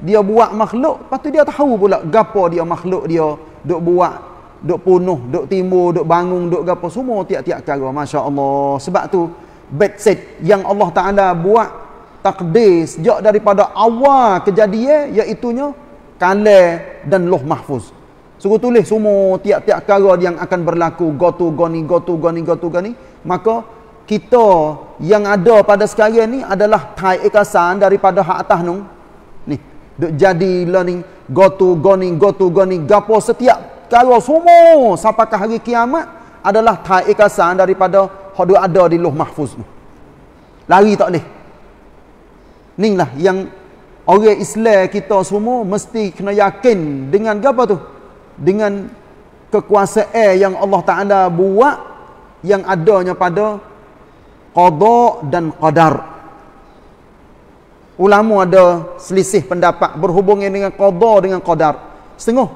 dia buat makhluk lepas tu dia tahu pula gapo dia makhluk dia duk buat duk punuh duk timbul duk bangun duk gapo semua tiap-tiap cara masya-Allah sebab tu bad set yang Allah Taala buat takdir sejak daripada awal kejadian iaitu nya kala dan loh mahfuz suruh tulis semua tiap-tiap cara yang akan berlaku gotu goni gotu goni gotu goni maka kita yang ada pada sekarang ni adalah taikasan daripada hak atas nung Duk jadi lah ni Gotu goni Gotu goni Gapo setiap Kalau semua Sampai ke hari kiamat Adalah tak ikasan daripada Hadu ada di luh mahfuz tu Lari tak boleh Ni lah yang Orang Islam kita semua Mesti kena yakin Dengan apa tu Dengan Kekuasaan yang Allah Ta'ala buat Yang adanya pada Qadar dan Qadar ulama ada selisih pendapat berhubung dengan qada dengan qadar setengah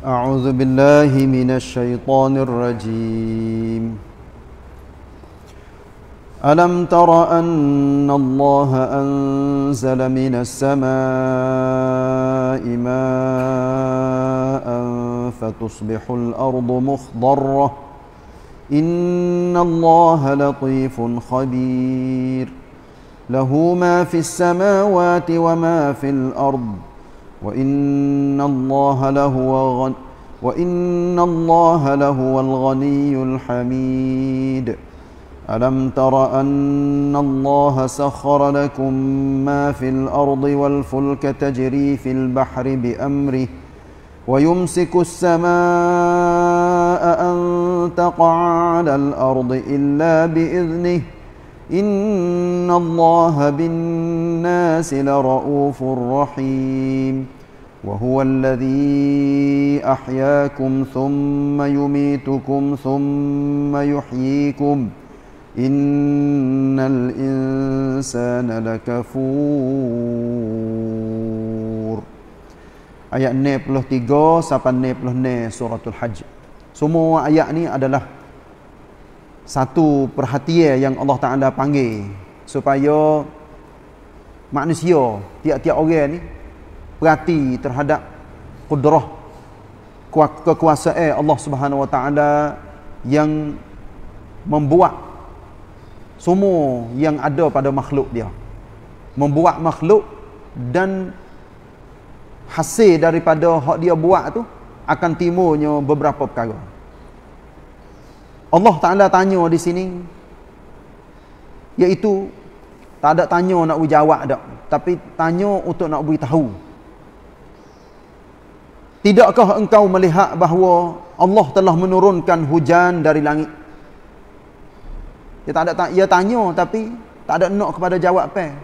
أعوذ بالله من الشيطان الرجيم ألم تر أن الله أنزل من السماء ماء فتصبح الأرض مخضرة إن الله لطيف خبير له ما في السماوات وما في الأرض وإن الله لهو, غن وإن الله لهو الغني الحميد ألم تر أن الله سخر لكم ما في الأرض والفلك تجري في البحر بأمره ويمسك السماء أن تقع على الأرض إلا بإذنه إن الله بالناس لرؤوف رحيم وهو الذي أحياكم ثم يميتكم ثم يحييكم ۖ إن الإنسان لكفور Ayat tiga, 93 sampai 96 suratul hajj. Semua ayat ni adalah satu perhatian yang Allah Ta'ala panggil supaya manusia, tiap-tiap orang ni perhati terhadap kudrah kekuasaan Allah Subhanahu Wa Ta'ala yang membuat semua yang ada pada makhluk dia membuat makhluk dan hasil daripada hak dia buat tu akan timurnya beberapa perkara Allah Ta'ala tanya di sini iaitu tak ada tanya nak berjawab tak tapi tanya untuk nak tahu. tidakkah engkau melihat bahawa Allah telah menurunkan hujan dari langit dia tak ada ta ia tanya tapi tak ada nak kepada jawab apa.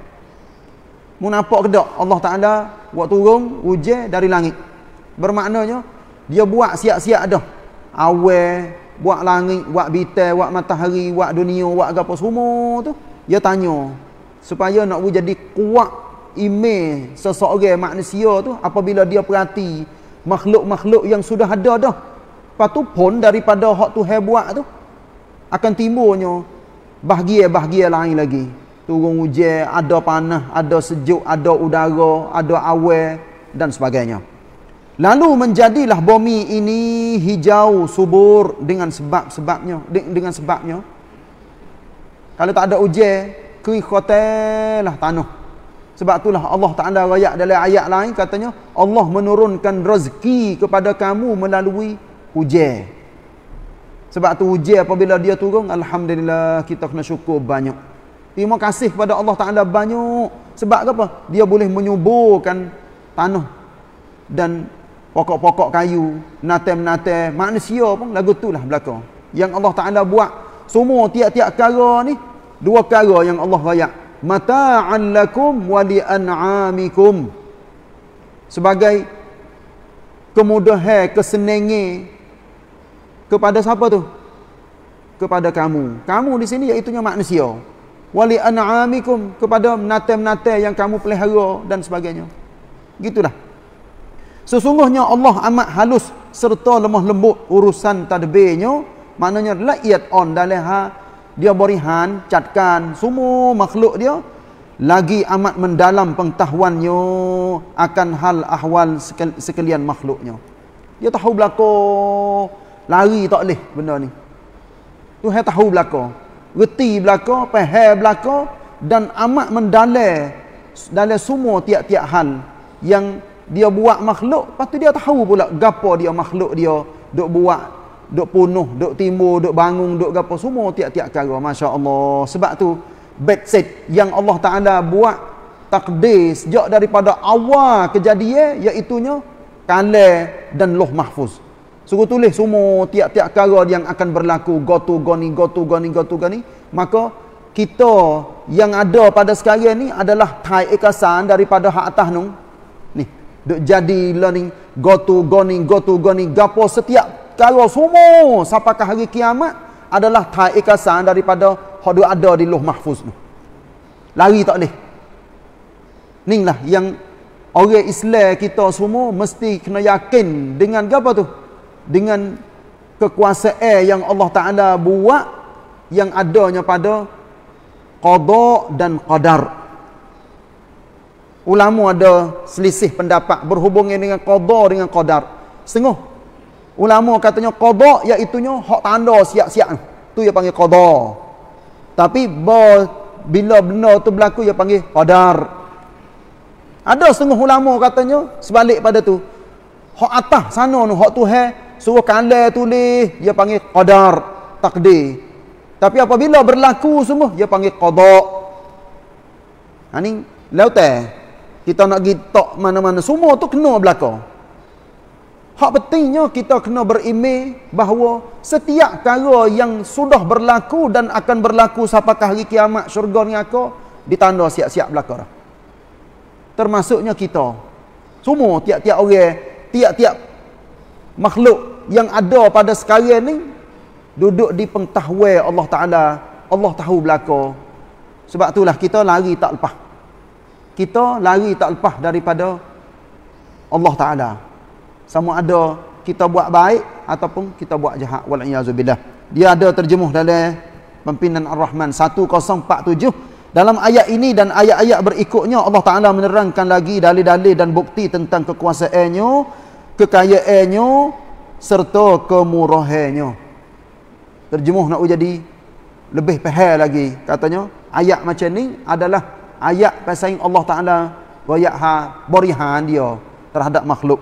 Mu nampak ke tak Allah Taala buat turun hujan dari langit. Bermaknanya dia buat siap-siap dah. Awal buat langit, buat bintang, buat matahari, buat dunia, buat apa semua tu. Dia tanya supaya nak bu jadi kuat ime seseorang manusia tu apabila dia perhati makhluk-makhluk yang sudah ada dah. Patu pun daripada hak tu hebuat tu akan timbulnya bahagia-bahagia lain lagi turun hujan ada panah ada sejuk ada udara ada awal dan sebagainya lalu menjadilah bumi ini hijau subur dengan sebab-sebabnya dengan sebabnya kalau tak ada hujan kering khotelah tanah sebab itulah Allah Taala royak dalam ayat lain katanya Allah menurunkan rezeki kepada kamu melalui hujan sebab tu ujian apabila dia turun, Alhamdulillah kita kena syukur banyak. Terima kasih kepada Allah Ta'ala banyak. Sebab apa? Dia boleh menyuburkan tanah dan pokok-pokok kayu, natem-natem, manusia pun lagu tu lah belakang. Yang Allah Ta'ala buat, semua tiap-tiap kara ni, dua kara yang Allah raya. Mata'an lakum wali an'amikum. Sebagai kemudahan, kesenengi, kepada siapa tu kepada kamu kamu di sini iaitu manusia wali an'amikum kepada menatai-menatai yang kamu pelihara dan sebagainya gitulah sesungguhnya Allah amat halus serta lemah lembut urusan tadbirnya maknanya laiat on dalam ha, dia berihan catkan semua makhluk dia lagi amat mendalam pengetahuannya akan hal ahwal sekalian makhluknya dia tahu belakang Lari tak boleh benda ni. Tu hai tahu belaka. Reti belaka, faham belaka dan amat mendalai dalam semua tiap-tiap hal yang dia buat makhluk, patu dia tahu pula gapo dia makhluk dia duk buat, duk punuh, duk timbul, duk bangun, duk gapo semua tiap-tiap cara. Masya-Allah. Sebab tu bad set yang Allah Taala buat takdir sejak daripada awal kejadian iaitu nya kalah dan loh mahfuz. Suruh tulis semua tiap-tiap kara yang akan berlaku Gotu goni, gotu goni, gotu goni Maka kita yang ada pada sekarang ni adalah Thai ikasan daripada hak atas nung. ni lah Ni, jadi learning Gotu goni, gotu goni, gapo setiap kara semua Sampakah hari kiamat adalah Thai ikasan daripada Hadu ada di luh mahfuz ni Lari tak boleh Ni lah yang orang Islam kita semua mesti kena yakin dengan apa tu? dengan kekuasaan yang Allah Ta'ala buat yang adanya pada qadar dan qadar ulama ada selisih pendapat berhubung dengan qadar dengan qadar setengah ulama katanya qadar iaitunya hak tanda siap-siap tu yang panggil qadar tapi bila benda tu berlaku yang panggil qadar ada setengah ulama katanya sebalik pada tu hak atas sana hak tuhan suruh kala tulis dia panggil qadar takdir tapi apabila berlaku semua dia panggil qada ha ni kita nak pergi tok mana-mana semua tu kena berlaku hak pentingnya kita kena berime bahawa setiap perkara yang sudah berlaku dan akan berlaku sampai hari kiamat syurga ni aku ditanda siap-siap berlaku termasuknya kita semua tiap-tiap orang tiap-tiap makhluk yang ada pada sekarang ni duduk di pengetahuan Allah Taala Allah tahu belaka sebab itulah kita lari tak lepas kita lari tak lepas daripada Allah Taala sama ada kita buat baik ataupun kita buat jahat wal iazubillah dia ada terjemuh dalam pimpinan ar-rahman 1047 dalam ayat ini dan ayat-ayat berikutnya Allah Taala menerangkan lagi dalil-dalil dan bukti tentang kekuasaannya nya kekayaannya serta kemurahannya. Terjemuh nak jadi lebih faham lagi katanya ayat macam ni adalah ayat pasal Allah Taala wayak ha borihan dia terhadap makhluk.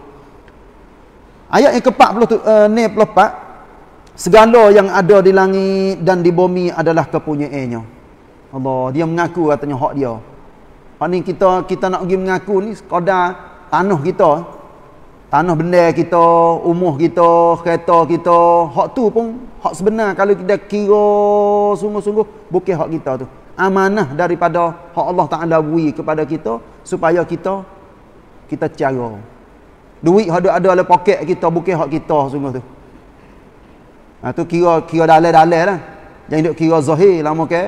Ayat yang ke-40 tu uh, eh, segala yang ada di langit dan di bumi adalah kepunyaannya. Allah dia mengaku katanya hak dia. Hak kita kita nak pergi mengaku ni sekadar tanah kita tanah benda kita, umuh kita, kereta kita, hak tu pun hak sebenar kalau kita kira sungguh-sungguh bukan hak kita tu. Amanah daripada hak Allah Taala beri kepada kita supaya kita kita cara. Duit hak ada, ada dalam poket kita bukan hak kita sungguh tu. Ha tu kira kira dalil-dalil lah. Jangan duk kira zahir lama ke.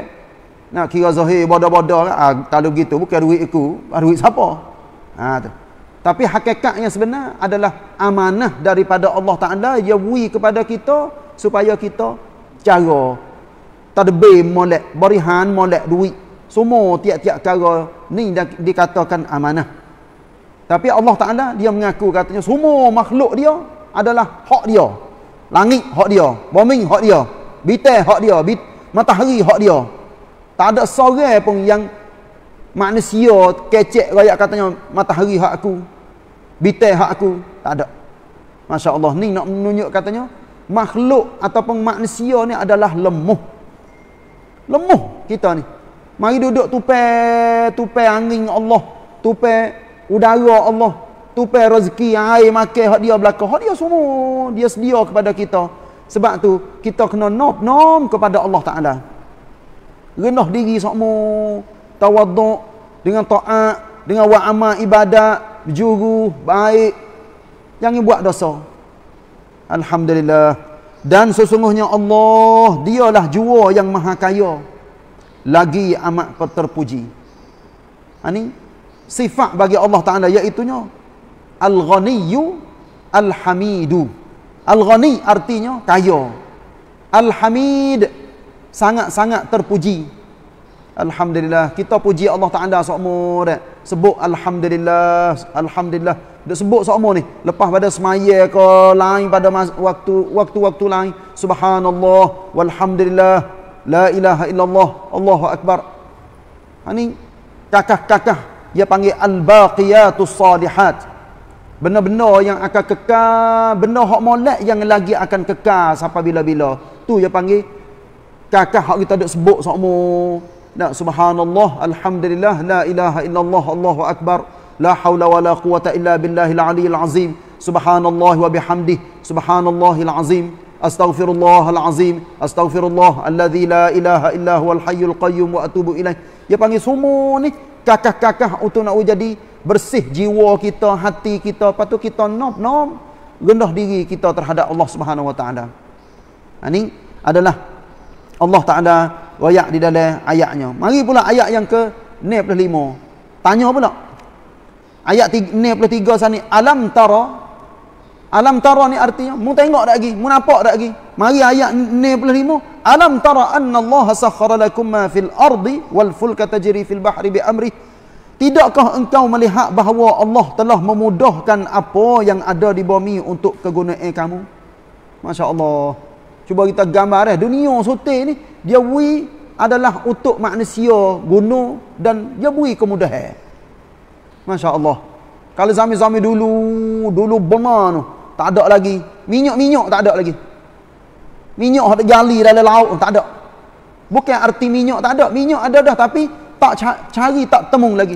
Nak kira zahir bodoh-bodoh lah. Ha, tak begitu. Bukan duit aku. Ha, duit siapa? Ha tu. Tapi hakikatnya sebenar adalah amanah daripada Allah Ta'ala yang wui kepada kita supaya kita cara tadbir molek, berihan molek duit. Semua tiap-tiap cara ni dikatakan amanah. Tapi Allah Ta'ala dia mengaku katanya semua makhluk dia adalah hak dia. Langit hak dia, bombing hak dia, bitai hak dia, bit matahari hak dia. Tak ada sore pun yang manusia kecek rakyat katanya matahari hak aku bitai hak aku tak ada Masya Allah ni nak menunjuk katanya makhluk ataupun manusia ni adalah lemuh lemuh kita ni mari duduk tupai tupai angin Allah tupai udara Allah tupai rezeki air Makai hak dia belakang hak dia semua dia sedia kepada kita sebab tu kita kena nop nom kepada Allah Ta'ala renah diri semua tawaduk dengan ta'at dengan wa'amah ibadah berjuru, baik. Jangan buat dosa. Alhamdulillah. Dan sesungguhnya Allah, dialah jua yang maha kaya. Lagi amat terpuji. Ini ha, sifat bagi Allah Ta'ala iaitunya. Al-Ghaniyu Al-Hamidu. Al-Ghani artinya kaya. Al-Hamid sangat-sangat terpuji. Alhamdulillah. Kita puji Allah Ta'ala seumur sebut alhamdulillah alhamdulillah dia sebut semua ni lepas pada semayah ke lain pada waktu waktu waktu lain subhanallah walhamdulillah la ilaha illallah allahu akbar ani ha, kakah-kakah dia panggil al-baqiyatus salihat benar-benar yang akan kekal benar hak molek yang lagi akan kekal sampai bila-bila tu dia panggil kakah hak kita duk sebut semua Nah, subhanallah, alhamdulillah, la ilaha illallah, Allahu akbar, la hawla wa la quwata illa billahil aliyyil azim, subhanallah wa bihamdih, subhanallahil azim, astaghfirullahal azim, astaghfirullah, alladhi la ilaha illa huwal hayyul qayyum wa atubu ilaih. Ya panggil semua ni, kakak-kakak untuk nak jadi bersih jiwa kita, hati kita, lepas tu kita nom-nom, rendah diri kita terhadap Allah subhanahu wa ta'ala. Ini adalah Allah ta'ala, royak di dalam ayatnya. Mari pula ayat yang ke 95. Tanya pula. Ayat tiga sana alam tara alam tara ni artinya mu tengok dak lagi, mu nampak dak lagi. Mari ayat 95 alam tara anna Allah lakum ma fil ardi wal fulka tajri fil bahri bi amri Tidakkah engkau melihat bahawa Allah telah memudahkan apa yang ada di bumi untuk kegunaan kamu? Masya Allah cuba kita gambar eh dunia sotek ni dia bui adalah untuk manusia guna dan dia bui kemudahan eh. Masya Allah kalau zaman-zaman dulu dulu benar tu tak ada lagi minyak-minyak tak ada lagi minyak ada gali dalam laut tak ada bukan arti minyak tak ada minyak ada dah tapi tak cari tak temung lagi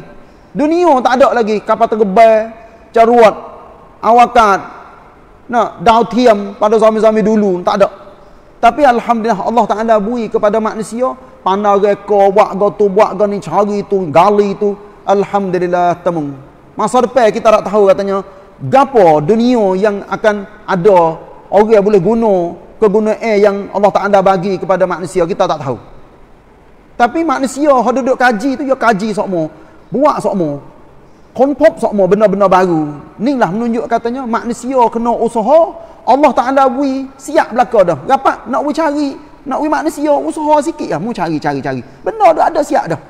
dunia tak ada lagi kapal tergebar caruat awakat nak dautiam pada zaman-zaman dulu tak ada tapi Alhamdulillah Allah Ta'ala bui kepada manusia. Pandang reka, buat ke tu, buat ke ni, cari tu, gali tu. Alhamdulillah temung. Masa depan kita tak tahu katanya. Gapa dunia yang akan ada orang boleh guna kegunaan yang Allah Ta'ala bagi kepada manusia. Kita tak tahu. Tapi manusia yang duduk kaji tu, dia kaji sokmo. Buat sokmo. Konpop sokmo benar-benar baru. Inilah menunjuk katanya manusia kena usaha. Allah Ta'ala bui siap belakang dah. Rapat nak bui cari. Nak bui manusia usaha sikit lah. Mu cari, cari, cari. Benar dah ada siap dah.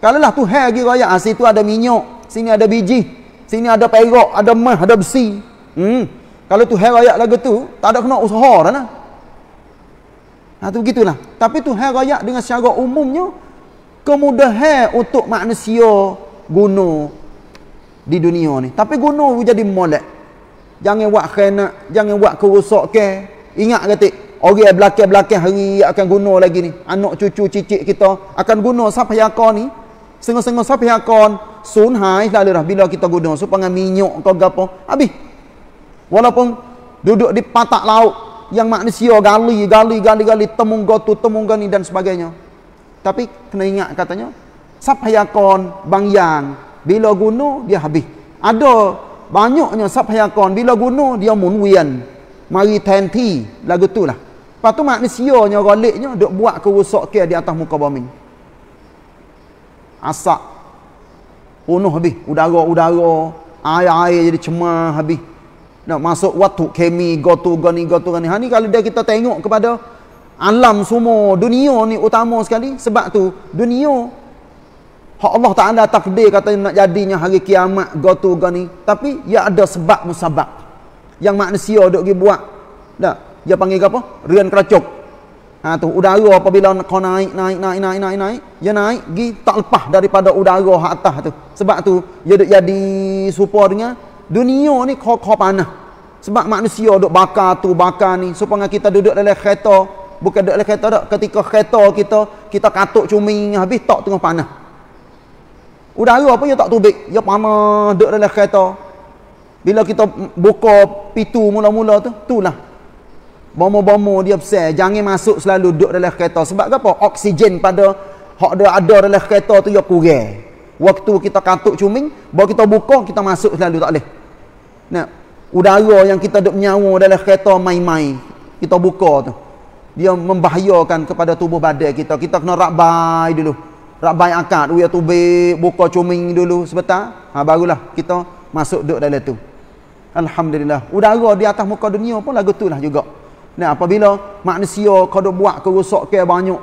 Kalau lah tu hair lagi raya. Ha, ah, situ ada minyak. Sini ada biji. Sini ada perak. Ada mah, ada besi. Hmm. Kalau tu hair raya lagu tu, tak ada kena usaha dah lah. Nah tu gitulah. Tapi tu hair raya dengan secara umumnya, kemudahan untuk manusia guna di dunia ni. Tapi guna jadi molek jangan buat khianat jangan buat kerosakan ingat kata orang belakang-belakang hari akan guna lagi ni anak cucu cicit kita akan guna sampai akar ni sengah-sengah sampai akar sun hai lalu dah bila kita guna supaya minyak kau gapo habis walaupun duduk di patak laut yang manusia gali gali gali gali temung gotu temung gani dan sebagainya tapi kena ingat katanya sampai akar bang yang bila guna dia habis ada banyaknya sapayakon bila guna dia munwian mari tenti lagu tu lah lepas tu manusianya galiknya dia buat ke di atas muka bumi asak bunuh habis udara-udara air-air jadi cemah habis nak masuk waktu kemi gotu gani gotu gani ha kalau dia kita tengok kepada alam semua dunia ni utama sekali sebab tu dunia Hak Allah Ta'ala takdir kata nak jadinya hari kiamat, gotu gani. Tapi, ya ada sebab musabab. Yang manusia dok pergi buat. Tak? Dia panggil apa? Rian keracuk. Ha, tu udara apabila kau naik, naik, naik, naik, naik, naik. Dia naik, pergi tak lepas daripada udara hak atas tu. Sebab tu, dia duduk jadi supornya. Dunia ni kau, kau panah. Sebab manusia dok bakar tu, bakar ni. Supaya kita duduk dalam kereta. Bukan duduk dalam kereta tak? Ketika kereta kita, kita katuk cuming habis tak tengah panah. Udara apa? dia tak tubik. Ya panah duduk dalam kereta. Bila kita buka pintu mula-mula tu, itulah. Bomo-bomo dia besar. Jangan masuk selalu duduk dalam kereta. Sebab apa? Oksigen pada hak dia ada dalam kereta tu dia kurang. Waktu kita katuk cuming, baru kita buka, kita masuk selalu tak boleh. Nah, udara yang kita duduk menyawa dalam kereta mai-mai kita buka tu. Dia membahayakan kepada tubuh badan kita. Kita kena rabai dulu. Rak baik akad we to be buka cuming dulu sebentar. Ha barulah kita masuk duduk dalam tu. Alhamdulillah. Udara di atas muka dunia pun lagu tulah juga. Nah apabila manusia kada buat kerosok kerosakan banyak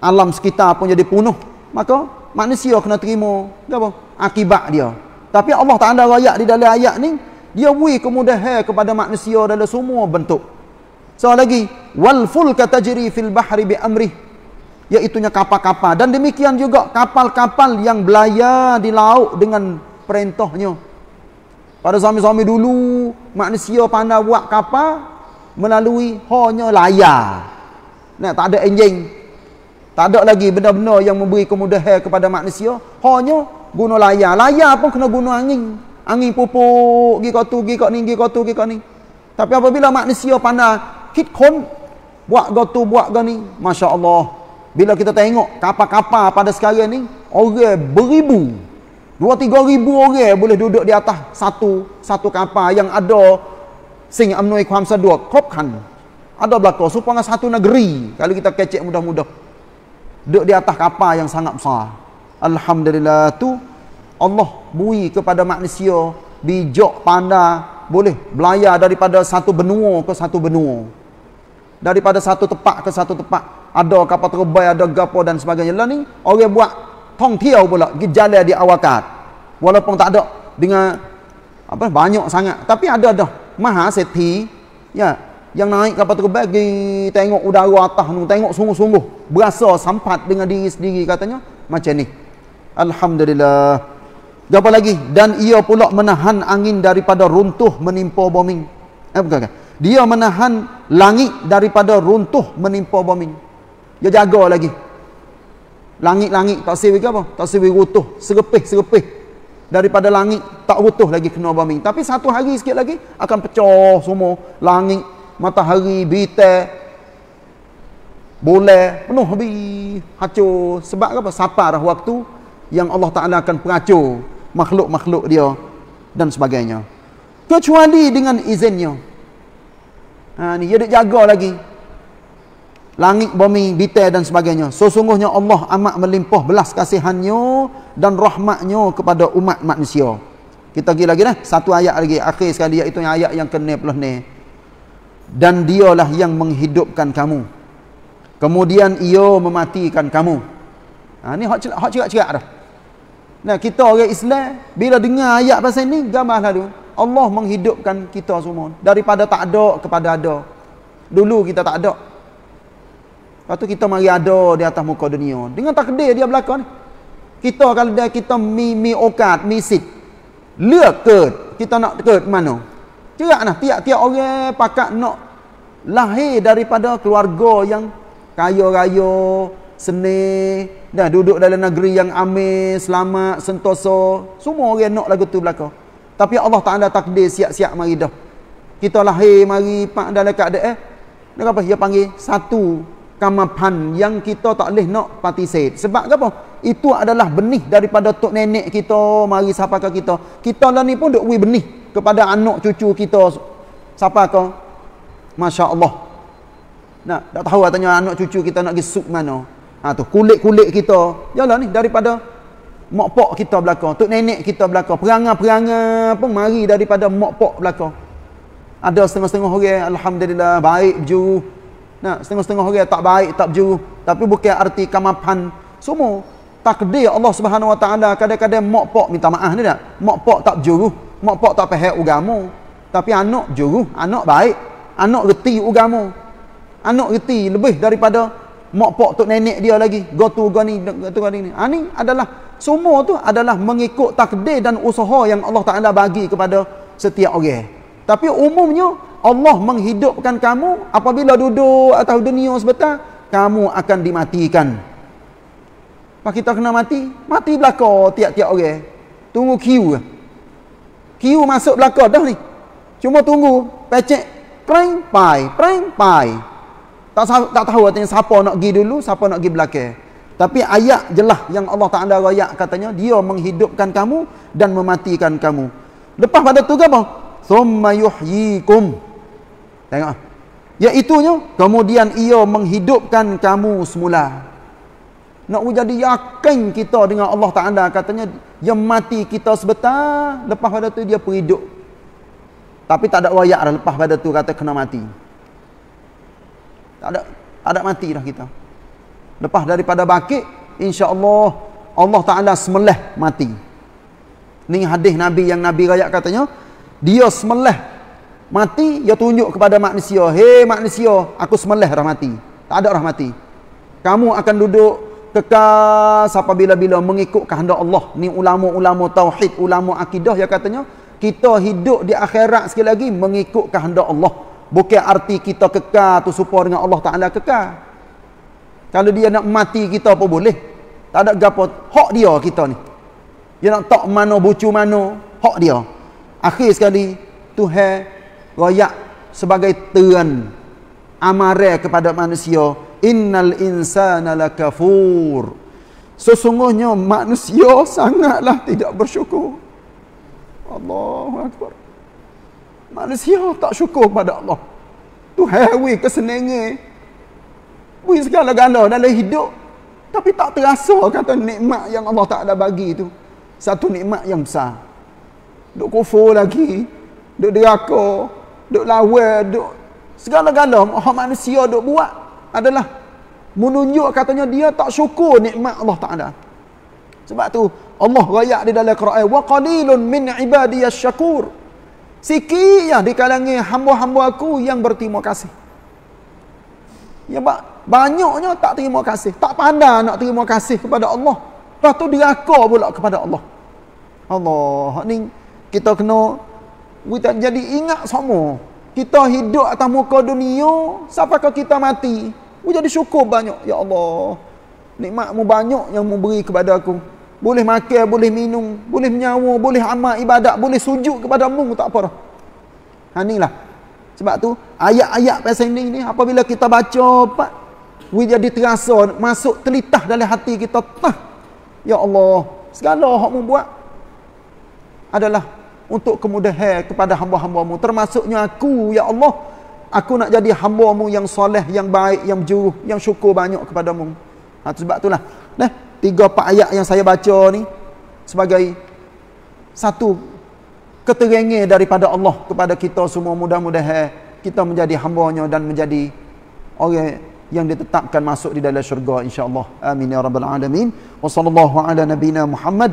alam sekitar pun jadi punuh, maka manusia kena terima apa? akibat dia. Tapi Allah tak Taala royak di dalam ayat ni dia beri kemudahan kepada manusia dalam semua bentuk. Soal lagi, wal fulka tajri fil bahri bi amrihi iaitunya kapal-kapal dan demikian juga kapal-kapal yang belayar di laut dengan perintahnya pada zaman-zaman dulu manusia pandai buat kapal melalui hanya layar nah, tak ada enjin tak ada lagi benda-benda yang memberi kemudahan kepada manusia hanya guna layar layar pun kena guna angin angin pupuk gi kat gi kat ni gi kat gi kat ni tapi apabila manusia pandai kit kon buat gotu buat gani masya-Allah bila kita tengok kapal-kapal pada sekarang ni, orang beribu. Dua tiga ribu orang boleh duduk di atas satu satu kapal yang ada sing amnoi kuam sadua kopkan. Ada belakang supaya satu negeri kalau kita kecek mudah-mudah duduk di atas kapal yang sangat besar. Alhamdulillah tu Allah bui kepada manusia bijak pandai boleh belayar daripada satu benua ke satu benua. Daripada satu tempat ke satu tempat ada kapal terbai, ada gapo dan sebagainya lah ni, orang buat tong tiau pula, pergi jalan di awakat. Walaupun tak ada dengan apa banyak sangat, tapi ada dah. Maha Seti, ya, yang naik kapal terbai, pergi tengok udara atas, tengok sungguh-sungguh, berasa sempat dengan diri sendiri katanya, macam ni. Alhamdulillah. Gapa lagi? Dan ia pula menahan angin daripada runtuh menimpa bombing. Eh, bukan, bukan. Dia menahan langit daripada runtuh menimpa bombing dia jaga lagi langit-langit tak sebi apa tak sebi rutuh serepih-serepih daripada langit tak rutuh lagi kena bombing tapi satu hari sikit lagi akan pecah semua langit matahari bintang boleh penuh habis hancur sebab apa siapa dah waktu yang Allah Taala akan pengacur makhluk-makhluk dia dan sebagainya kecuali dengan izinnya ha ni dia jaga lagi langit bumi detail dan sebagainya sesungguhnya Allah amat melimpah belas kasihannya dan rahmatnya kepada umat manusia kita pergi lagi dah satu ayat lagi akhir sekali iaitu ayat yang ke-16 dan dialah yang menghidupkan kamu kemudian ia mematikan kamu ha, ni hot cerak-cerak dah nah, kita orang Islam bila dengar ayat pasal ni gambar lalu Allah menghidupkan kita semua daripada tak ada kepada ada dulu kita tak ada Lepas tu kita mari ada di atas muka dunia. Dengan takdir dia belakang ni. Kita kalau dia kita mi mi okat, mi sit. Lihat ke kita nak ke mana? Cerak nah tiap-tiap orang pakat nak lahir daripada keluarga yang kaya raya, seni, dah duduk dalam negeri yang amin, selamat, sentosa. Semua orang nak lagu tu belakang. Tapi Allah Taala takdir siap-siap mari dah. Kita lahir mari pak dalam keadaan eh. Dia apa dia panggil satu kamapan yang kita tak boleh nak patisit. Sebab apa? Itu adalah benih daripada tok nenek kita, mari siapa ke kita. Kita lah ni pun duk beri benih kepada anak cucu kita. Siapa ke? Masya Allah. Nak, tak tahu lah tanya anak cucu kita nak gisuk mana. Ha, tu kulit-kulit kita. Yalah ni, daripada mak pok kita belakang, tok nenek kita belakang. Perangai-perangai pun mari daripada mak pok belakang. Ada setengah-setengah orang, Alhamdulillah, baik juh. Nah, setengah-setengah orang tak baik, tak berjuru, tapi bukan arti kemapan. Semua takdir Allah Subhanahu Wa Taala kadang-kadang mak pak minta maaf ni dak. Mak pak tak berjuru, mak pak tak faham agama. Tapi anak berjuru, anak baik, anak reti agama. Anak reti lebih daripada mak pak tok nenek dia lagi. Go tu go ni, go tu go ni. Ha ni adalah semua tu adalah mengikut takdir dan usaha yang Allah Taala bagi kepada setiap orang. Tapi umumnya Allah menghidupkan kamu apabila duduk atau dunia sebentar kamu akan dimatikan. Apa kita kena mati? Mati belaka tiap-tiap orang. Tunggu kiu kiu masuk belaka dah ni. Cuma tunggu pecek prang pai prang pai. Tak tak tahu katanya siapa nak pergi dulu, siapa nak pergi belakang. Tapi ayat jelah yang Allah Taala royak katanya dia menghidupkan kamu dan mematikan kamu. Lepas pada tu apa? Thumma yuhyikum. Tengok. Iaitunya, ya, kemudian ia menghidupkan kamu semula. Nak jadi yakin kita dengan Allah Ta'ala katanya, yang mati kita sebentar, lepas pada tu dia perhidup. Tapi tak ada wayak dah lepas pada tu kata kena mati. Tak ada, tak ada mati dah kita. Lepas daripada bakit, insyaAllah Allah Ta'ala semelih mati. Ini hadis Nabi yang Nabi rakyat katanya, dia semelih mati ia ya tunjuk kepada manusia hei manusia aku semelih rahmati tak ada rahmati kamu akan duduk kekal siapa bila-bila mengikut kehendak Allah ni ulama-ulama tauhid ulama akidah yang katanya kita hidup di akhirat sekali lagi mengikut kehendak Allah bukan arti kita kekal tu supaya dengan Allah Ta'ala kekal kalau dia nak mati kita apa boleh tak ada gapo hak dia kita ni dia nak tak mano bucu mano hak dia akhir sekali tuhan royak sebagai tuan amare kepada manusia innal insana lakafur sesungguhnya manusia sangatlah tidak bersyukur Allahu akbar manusia tak syukur pada Allah tu hewi kesenengan buih segala-gala dalam hidup tapi tak terasa kata nikmat yang Allah tak ada bagi tu satu nikmat yang besar duk kufur lagi duk deraka duk lawan duk segala-gala hak manusia duk buat adalah menunjuk katanya dia tak syukur nikmat Allah Taala. Sebab tu Allah royak di dalam Quran wa qalilun min ibadiyas syakur. Sikit yang di kalangan hamba-hamba aku yang berterima kasih. Ya ba banyaknya tak terima kasih, tak pandai nak terima kasih kepada Allah. Lepas tu diraka pula kepada Allah. Allah, ni kita kena kita jadi ingat semua kita hidup atas muka dunia sampai ke kita mati kita jadi syukur banyak ya Allah nikmatmu banyak yang mu beri kepada aku boleh makan boleh minum boleh menyawa boleh amal ibadat boleh sujud kepada mu tak apa ha inilah sebab tu ayat-ayat pasal ini ni apabila kita baca pak we jadi terasa masuk telitah dalam hati kita tah ya Allah segala hak mu buat adalah untuk kemudahan kepada hamba-hambamu termasuknya aku ya Allah aku nak jadi hambamu yang soleh yang baik yang juruh yang syukur banyak kepadamu ha, sebab itulah nah tiga pak ayat yang saya baca ni sebagai satu keterengih daripada Allah kepada kita semua mudah-mudahan kita menjadi hambanya dan menjadi orang yang ditetapkan masuk di dalam syurga insya Allah. amin ya rabbal alamin wa sallallahu ala nabina muhammad